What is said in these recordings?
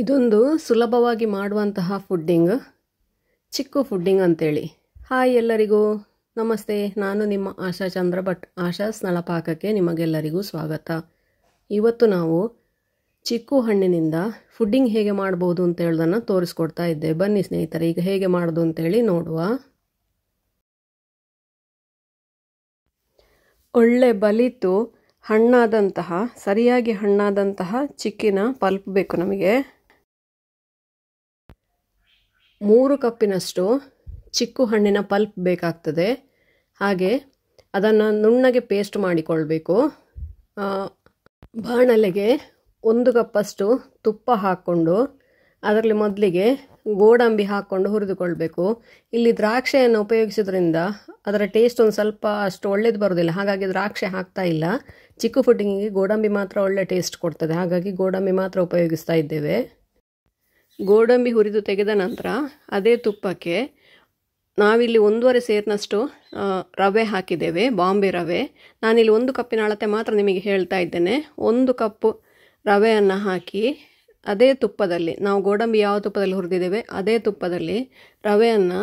ಇದೊಂದು ಸುಲಭವಾಗಿ ಮಾಡುವಂತಹ ಫುಡ್ಡಿಂಗ್ ಚಿಕ್ಕು ಫುಡ್ಡಿಂಗ್ ಅಂತೇಳಿ ಹಾಯ್ ಎಲ್ಲರಿಗೂ ನಮಸ್ತೆ ನಾನು ನಿಮ್ಮ ಆಶಾ ಚಂದ್ರ ಭಟ್ ಆಶಾ ಸ್ನಳಪಾಕಕ್ಕೆ ನಿಮಗೆಲ್ಲರಿಗೂ ಸ್ವಾಗತ ಇವತ್ತು ನಾವು ಚಿಕ್ಕು ಹಣ್ಣಿನಿಂದ ಫುಡ್ಡಿಂಗ್ ಹೇಗೆ ಮಾಡ್ಬೋದು ಅಂತ ಹೇಳೋದನ್ನು ತೋರಿಸ್ಕೊಡ್ತಾ ಇದ್ದೆ ಬನ್ನಿ ಸ್ನೇಹಿತರೆ ಈಗ ಹೇಗೆ ಮಾಡೋದು ಅಂತೇಳಿ ನೋಡುವ ಒಳ್ಳೆ ಬಲಿತು ಹಣ್ಣಾದಂತಹ ಸರಿಯಾಗಿ ಹಣ್ಣಾದಂತಹ ಚಿಕ್ಕಿನ ಪಲ್ಪ್ ಬೇಕು ನಮಗೆ ಮೂರು ಕಪ್ಪಿನಷ್ಟು ಚಿಕ್ಕು ಹಣ್ಣಿನ ಪಲ್ಪ್ ಬೇಕಾಗ್ತದೆ ಹಾಗೆ ಅದನ್ನು ನುಣ್ಣಗೆ ಪೇಸ್ಟ್ ಮಾಡಿಕೊಳ್ಬೇಕು ಬಾಣಲೆಗೆ ಒಂದು ಕಪ್ಪಷ್ಟು ತುಪ್ಪ ಹಾಕ್ಕೊಂಡು ಅದರಲ್ಲಿ ಮೊದಲಿಗೆ ಗೋಡಂಬಿ ಹಾಕ್ಕೊಂಡು ಹುರಿದುಕೊಳ್ಬೇಕು ಇಲ್ಲಿ ದ್ರಾಕ್ಷೆಯನ್ನು ಉಪಯೋಗಿಸೋದ್ರಿಂದ ಅದರ ಟೇಸ್ಟ್ ಒಂದು ಸ್ವಲ್ಪ ಅಷ್ಟು ಒಳ್ಳೇದು ಬರೋದಿಲ್ಲ ಹಾಗಾಗಿ ದ್ರಾಕ್ಷೆ ಹಾಕ್ತಾ ಇಲ್ಲ ಚಿಕ್ಕು ಫುಡ್ಡಿಂಗಿಗೆ ಗೋಡಂಬಿ ಮಾತ್ರ ಒಳ್ಳೆ ಟೇಸ್ಟ್ ಕೊಡ್ತದೆ ಹಾಗಾಗಿ ಗೋಡಂಬಿ ಮಾತ್ರ ಉಪಯೋಗಿಸ್ತಾ ಇದ್ದೇವೆ ಗೋಡಂಬಿ ಹುರಿದು ತೆಗೆದ ನಂತರ ಅದೇ ತುಪ್ಪಕ್ಕೆ ನಾವಿಲ್ಲಿ ಒಂದೂವರೆ ಸೇರಿನಷ್ಟು ರವೆ ಹಾಕಿದ್ದೇವೆ ಬಾಂಬೆ ರವೆ ನಾನಿಲ್ಲಿ ಒಂದು ಕಪ್ಪಿನ ಅಳತೆ ಮಾತ್ರ ನಿಮಗೆ ಹೇಳ್ತಾ ಇದ್ದೇನೆ ಒಂದು ಕಪ್ಪು ರವೆಯನ್ನು ಹಾಕಿ ಅದೇ ತುಪ್ಪದಲ್ಲಿ ನಾವು ಗೋಡಂಬಿ ಯಾವ ತುಪ್ಪದಲ್ಲಿ ಹುರಿದಿದ್ದೇವೆ ಅದೇ ತುಪ್ಪದಲ್ಲಿ ರವೆಯನ್ನು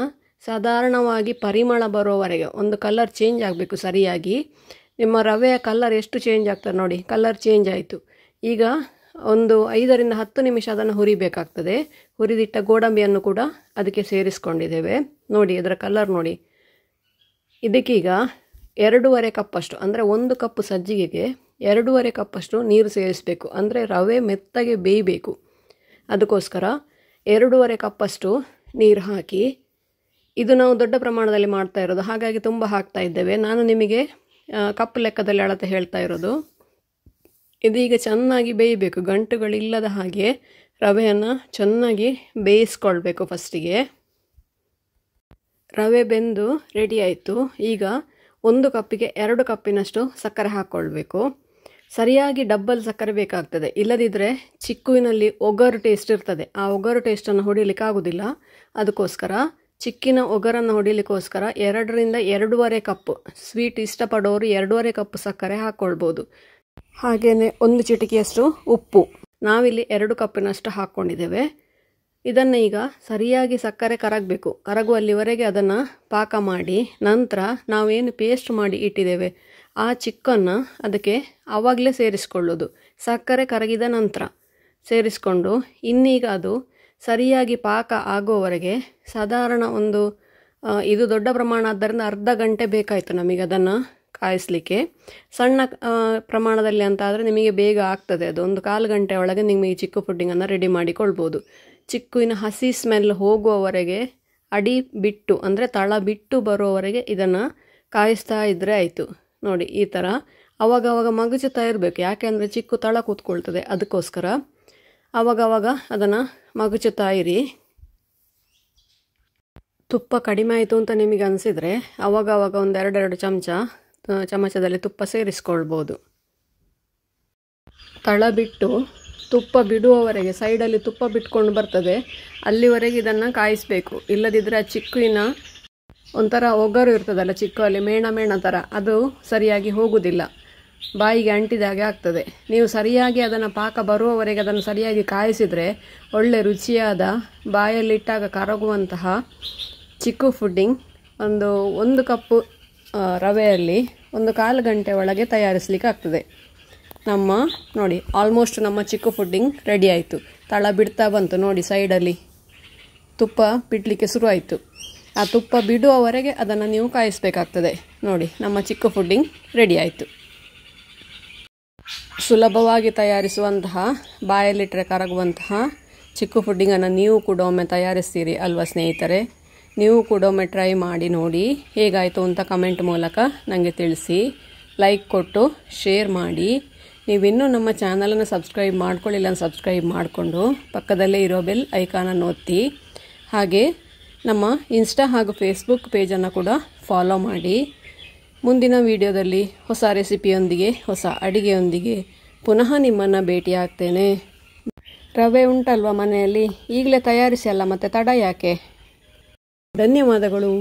ಸಾಧಾರಣವಾಗಿ ಪರಿಮಳ ಬರೋವರೆಗೆ ಒಂದು ಕಲರ್ ಚೇಂಜ್ ಆಗಬೇಕು ಸರಿಯಾಗಿ ನಿಮ್ಮ ರವೆಯ ಕಲರ್ ಎಷ್ಟು ಚೇಂಜ್ ಆಗ್ತದೆ ನೋಡಿ ಕಲರ್ ಚೇಂಜ್ ಆಯಿತು ಈಗ ಒಂದು ಐದರಿಂದ ಹತ್ತು ನಿಮಿಷ ಅದನ್ನು ಹುರಿಬೇಕಾಗ್ತದೆ ಹುರಿದಿಟ್ಟ ಗೋಡಂಬಿಯನ್ನು ಕೂಡ ಅದಕ್ಕೆ ಸೇರಿಸ್ಕೊಂಡಿದ್ದೇವೆ ನೋಡಿ ಅದರ ಕಲರ್ ನೋಡಿ ಇದಕ್ಕೀಗ ಎರಡೂವರೆ ಕಪ್ಪಷ್ಟು ಅಂದರೆ ಒಂದು ಕಪ್ ಸಜ್ಜಿಗೆಗೆ ಎರಡೂವರೆ ಕಪ್ಪಷ್ಟು ನೀರು ಸೇರಿಸಬೇಕು ಅಂದರೆ ರವೆ ಮೆತ್ತಗೆ ಬೇಯಬೇಕು ಅದಕ್ಕೋಸ್ಕರ ಎರಡೂವರೆ ಕಪ್ಪಷ್ಟು ನೀರು ಹಾಕಿ ಇದು ನಾವು ದೊಡ್ಡ ಪ್ರಮಾಣದಲ್ಲಿ ಮಾಡ್ತಾ ಇರೋದು ಹಾಗಾಗಿ ತುಂಬ ಹಾಕ್ತಾ ಇದ್ದೇವೆ ನಾನು ನಿಮಗೆ ಕಪ್ ಲೆಕ್ಕದಲ್ಲಿ ಅಳತೆ ಹೇಳ್ತಾ ಇರೋದು ಇದೀಗ ಚೆನ್ನಾಗಿ ಬೇಯಬೇಕು ಗಂಟುಗಳಿಲ್ಲದ ಹಾಗೆ ರವೆಯನ್ನು ಚೆನ್ನಾಗಿ ಬೇಯಿಸ್ಕೊಳ್ಬೇಕು ಫಸ್ಟಿಗೆ ರವೆ ಬೆಂದು ರೆಡಿ ಆಯಿತು ಈಗ ಒಂದು ಕಪ್ಪಿಗೆ ಎರಡು ಕಪ್ಪಿನಷ್ಟು ಸಕ್ಕರೆ ಹಾಕ್ಕೊಳ್ಬೇಕು ಸರಿಯಾಗಿ ಡಬ್ಬಲ್ ಸಕ್ಕರೆ ಬೇಕಾಗ್ತದೆ ಇಲ್ಲದಿದ್ದರೆ ಚಿಕ್ಕುವಿನಲ್ಲಿ ಒಗರು ಟೇಸ್ಟ್ ಇರ್ತದೆ ಆ ಒಗರು ಟೇಸ್ಟನ್ನು ಹೊಡಿಲಿಕ್ಕೆ ಆಗೋದಿಲ್ಲ ಅದಕ್ಕೋಸ್ಕರ ಚಿಕ್ಕಿನ ಒಗರನ್ನು ಹೊಡಿಲಿಕ್ಕೋಸ್ಕರ ಎರಡರಿಂದ ಎರಡೂವರೆ ಕಪ್ ಸ್ವೀಟ್ ಇಷ್ಟಪಡೋರು ಎರಡೂವರೆ ಕಪ್ ಸಕ್ಕರೆ ಹಾಕ್ಕೊಳ್ಬೋದು ಹಾಗೆಯೇ ಒಂದು ಚಿಟಿಕೆಯಷ್ಟು ಉಪ್ಪು ನಾವಿಲ್ಲಿ ಎರಡು ಕಪ್ಪಿನಷ್ಟು ಹಾಕ್ಕೊಂಡಿದ್ದೇವೆ ಇದನ್ನು ಈಗ ಸರಿಯಾಗಿ ಸಕ್ಕರೆ ಕರಗಬೇಕು ಕರಗುವಲ್ಲಿವರೆಗೆ ಅದನ್ನು ಪಾಕ ಮಾಡಿ ನಂತರ ನಾವೇನು ಪೇಸ್ಟ್ ಮಾಡಿ ಇಟ್ಟಿದ್ದೇವೆ ಆ ಚಿಕ್ಕನ್ನು ಅದಕ್ಕೆ ಆವಾಗಲೇ ಸೇರಿಸಿಕೊಳ್ಳೋದು ಸಕ್ಕರೆ ಕರಗಿದ ನಂತರ ಸೇರಿಸ್ಕೊಂಡು ಇನ್ನೀಗ ಅದು ಸರಿಯಾಗಿ ಪಾಕ ಆಗುವವರೆಗೆ ಸಾಧಾರಣ ಒಂದು ಇದು ದೊಡ್ಡ ಪ್ರಮಾಣ ಆದ್ದರಿಂದ ಅರ್ಧ ಗಂಟೆ ಬೇಕಾಯಿತು ನಮಗೆ ಅದನ್ನು ಕಾಯಿಸ್ಲಿಕ್ಕೆ ಸಣ್ಣ ಪ್ರಮಾಣದಲ್ಲಿ ಅಂತ ಆದರೆ ನಿಮಗೆ ಬೇಗ ಆಗ್ತದೆ ಅದು ಒಂದು ಕಾಲು ಗಂಟೆ ಒಳಗೆ ನಿಮಗೆ ಚಿಕ್ಕು ಪುಡ್ಡಿಂಗನ್ನು ರೆಡಿ ಮಾಡಿಕೊಳ್ಬೋದು ಚಿಕ್ಕುವಿನ ಹಸಿ ಸ್ಮೆಲ್ ಹೋಗುವವರೆಗೆ ಅಡಿ ಬಿಟ್ಟು ಅಂದರೆ ತಳ ಬಿಟ್ಟು ಬರೋವರೆಗೆ ಇದನ್ನು ಕಾಯಿಸ್ತಾ ಇದ್ದರೆ ಆಯಿತು ನೋಡಿ ಈ ಥರ ಅವಾಗವಾಗ ಮಗುಚುತ್ತಾ ಇರಬೇಕು ಅಂದರೆ ಚಿಕ್ಕು ತಳ ಕೂತ್ಕೊಳ್ತದೆ ಅದಕ್ಕೋಸ್ಕರ ಅವಾಗವಾಗ ಅದನ್ನು ಮಗುಚುತ್ತಾ ಇರಿ ತುಪ್ಪ ಕಡಿಮೆ ಆಯಿತು ಅಂತ ನಿಮಗೆ ಅನಿಸಿದರೆ ಅವಾಗವಾಗ ಒಂದೆರಡೆರಡು ಚಮಚ ಚಮಚದಲ್ಲಿ ತುಪ್ಪ ಸೇರಿಸ್ಕೊಳ್ಬೋದು ತಳ ಬಿಟ್ಟು ತುಪ್ಪ ಬಿಡುವವರೆಗೆ ಸೈಡಲ್ಲಿ ತುಪ್ಪ ಬಿಟ್ಕೊಂಡು ಬರ್ತದೆ ಅಲ್ಲಿವರೆಗೆ ಇದನ್ನು ಕಾಯಿಸಬೇಕು ಇಲ್ಲದಿದ್ದರೆ ಆ ಚಿಕ್ಕುವಿನ ಒಂಥರ ಒಗ್ಗರು ಇರ್ತದಲ್ಲ ಚಿಕ್ಕುವಲ್ಲಿ ಮೇಣ ಮೇಣ ಥರ ಅದು ಸರಿಯಾಗಿ ಹೋಗುವುದಿಲ್ಲ ಬಾಯಿಗೆ ಅಂಟಿದಾಗೆ ಆಗ್ತದೆ ನೀವು ಸರಿಯಾಗಿ ಅದನ್ನು ಪಾಕ ಬರುವವರೆಗೆ ಅದನ್ನು ಸರಿಯಾಗಿ ಕಾಯಿಸಿದರೆ ಒಳ್ಳೆ ರುಚಿಯಾದ ಬಾಯಲ್ಲಿಟ್ಟಾಗ ಕರಗುವಂತಹ ಚಿಕ್ಕು ಫುಡ್ಡಿಂಗ್ ಒಂದು ಒಂದು ಕಪ್ಪು ರವೆಯಲ್ಲಿ ಒಂದು ಕಾಲು ಗಂಟೆ ಒಳಗೆ ತಯಾರಿಸಲಿಕ್ಕೆ ಆಗ್ತದೆ ನಮ್ಮ ನೋಡಿ ಆಲ್ಮೋಸ್ಟ್ ನಮ್ಮ ಚಿಕ್ಕು ಫುಡ್ಡಿಂಗ್ ರೆಡಿ ಆಯಿತು ತಳ ಬಿಡ್ತಾ ಬಂತು ನೋಡಿ ಸೈಡಲ್ಲಿ ತುಪ್ಪ ಬಿಡಲಿಕ್ಕೆ ಶುರುವಾಯಿತು ಆ ತುಪ್ಪ ಬಿಡುವವರೆಗೆ ಅದನ್ನು ನೀವು ಕಾಯಿಸಬೇಕಾಗ್ತದೆ ನೋಡಿ ನಮ್ಮ ಚಿಕ್ಕು ಫುಡ್ಡಿಂಗ್ ರೆಡಿ ಆಯಿತು ಸುಲಭವಾಗಿ ತಯಾರಿಸುವಂತಹ ಬಾಯಲ್ಲಿಟ್ಟರೆ ಕರಗುವಂತಹ ಚಿಕ್ಕು ಫುಡ್ಡಿಂಗನ್ನು ನೀವು ಕೂಡ ಒಮ್ಮೆ ತಯಾರಿಸ್ತೀರಿ ಅಲ್ವಾ ಸ್ನೇಹಿತರೆ ನೀವು ಕೂಡ ಒಮ್ಮೆ ಟ್ರೈ ಮಾಡಿ ನೋಡಿ ಹೇಗಾಯಿತು ಅಂತ ಕಮೆಂಟ್ ಮೂಲಕ ನನಗೆ ತಿಳಿಸಿ ಲೈಕ್ ಕೊಟ್ಟು ಶೇರ್ ಮಾಡಿ ನೀವಿನ್ನೂ ನಮ್ಮ ಚಾನಲನ್ನು ಸಬ್ಸ್ಕ್ರೈಬ್ ಮಾಡ್ಕೊಳ್ಳಿಲ್ಲ ಸಬ್ಸ್ಕ್ರೈಬ್ ಮಾಡಿಕೊಂಡು ಪಕ್ಕದಲ್ಲೇ ಇರೋ ಬೆಲ್ ಐಕಾನನ್ನು ಒತ್ತಿ ಹಾಗೆ ನಮ್ಮ ಇನ್ಸ್ಟಾ ಹಾಗೂ ಫೇಸ್ಬುಕ್ ಪೇಜನ್ನು ಕೂಡ ಫಾಲೋ ಮಾಡಿ ಮುಂದಿನ ವಿಡಿಯೋದಲ್ಲಿ ಹೊಸ ರೆಸಿಪಿಯೊಂದಿಗೆ ಹೊಸ ಅಡಿಗೆಯೊಂದಿಗೆ ಪುನಃ ನಿಮ್ಮನ್ನು ಭೇಟಿಯಾಗ್ತೇನೆ ರವೆ ಉಂಟಲ್ವ ಮನೆಯಲ್ಲಿ ಈಗಲೇ ತಯಾರಿಸಿ ಅಲ್ಲ ಮತ್ತು ತಡ ಯಾಕೆ ಧನ್ಯವಾದಗಳು